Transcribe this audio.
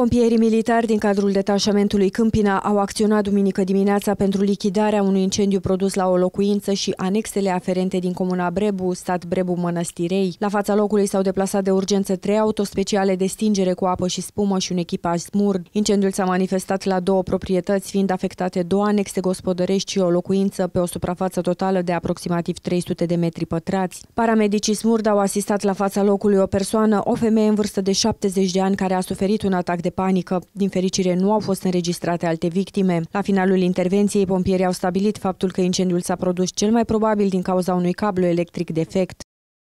Pompierii militari din cadrul detașamentului Câmpina au acționat duminică dimineața pentru lichidarea unui incendiu produs la o locuință și anexele aferente din comuna Brebu, stat Brebu Mănăstirei. La fața locului s-au deplasat de urgență trei autospeciale de stingere cu apă și spumă și un echipaj smurd. Incendiul s-a manifestat la două proprietăți, fiind afectate două anexe gospodărești și o locuință pe o suprafață totală de aproximativ 300 de metri pătrați. Paramedicii smurd au asistat la fața locului o persoană, o femeie în vârstă de 70 de ani care a suferit un atac de de panică. Din fericire, nu au fost înregistrate alte victime. La finalul intervenției, pompierii au stabilit faptul că incendiul s-a produs cel mai probabil din cauza unui cablu electric defect.